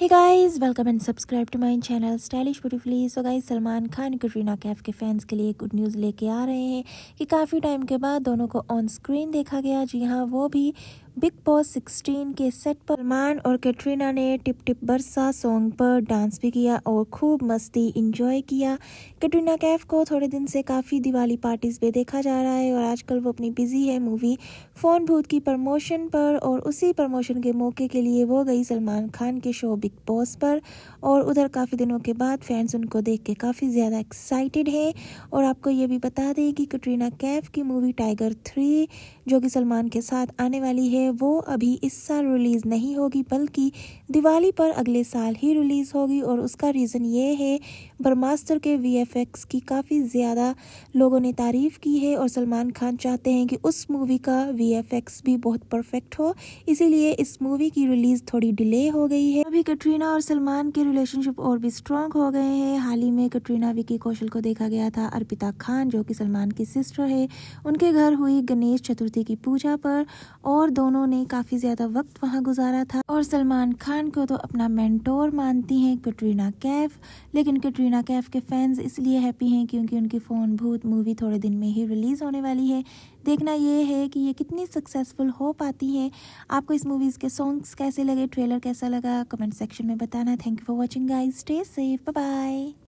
hey guys welcome and subscribe to my channel stylish beautifully so guys Salman Khan Katrina Kaif के fans के लिए good news लेके आ रहे हैं कि काफ़ी टाइम के बाद दोनों को ऑन स्क्रीन देखा गया जी हाँ वो भी बिग बॉस 16 के सेट पर सलमान और कैटरीना ने टिप टिप बरसा सॉन्ग पर डांस भी किया और खूब मस्ती इंजॉय किया कैटरीना कैफ को थोड़े दिन से काफ़ी दिवाली पार्टीज़ पे देखा जा रहा है और आजकल वो अपनी बिजी है मूवी फ़ोन भूत की प्रमोशन पर और उसी प्रमोशन के मौके के लिए वो गई सलमान खान के शो बिग बॉस पर और उधर काफ़ी दिनों के बाद फैंस उनको देख के काफ़ी ज़्यादा एक्साइटेड है और आपको ये भी बता दें कि कटरीना कैफ की मूवी टाइगर थ्री जो कि सलमान के साथ आने वाली है है वो अभी इस साल रिलीज़ नहीं होगी बल्कि दिवाली पर अगले साल ही रिलीज़ होगी और उसका रीज़न ये है ब्रह्मास्त्र के वीएफएक्स की काफ़ी ज़्यादा लोगों ने तारीफ़ की है और सलमान खान चाहते हैं कि उस मूवी का वीएफएक्स भी बहुत परफेक्ट हो इसीलिए इस मूवी की रिलीज़ थोड़ी डिले हो गई है अभी कटरीना और सलमान के रिलेशनशिप और भी स्ट्रॉन्ग हो गए हैं हाल ही में कटरीना विकी कौशल को देखा गया था अर्पिता खान जो कि सलमान की सिस्टर है उनके घर हुई गणेश चतुर्थी की पूजा पर और दोनों दोनों ने काफ़ी ज़्यादा वक्त वहाँ गुजारा था और सलमान खान को तो अपना मेंटोर मानती हैं कटरीना कैफ लेकिन कटरीना कैफ के फैंस इसलिए हैप्पी हैं क्योंकि उनकी फ़ोन भूत मूवी थोड़े दिन में ही रिलीज़ होने वाली है देखना यह है कि ये कितनी सक्सेसफुल हो पाती है आपको इस मूवीज़ के सॉन्ग्स कैसे लगे ट्रेलर कैसा लगा कमेंट सेक्शन में बताना thank you for watching guys stay safe bye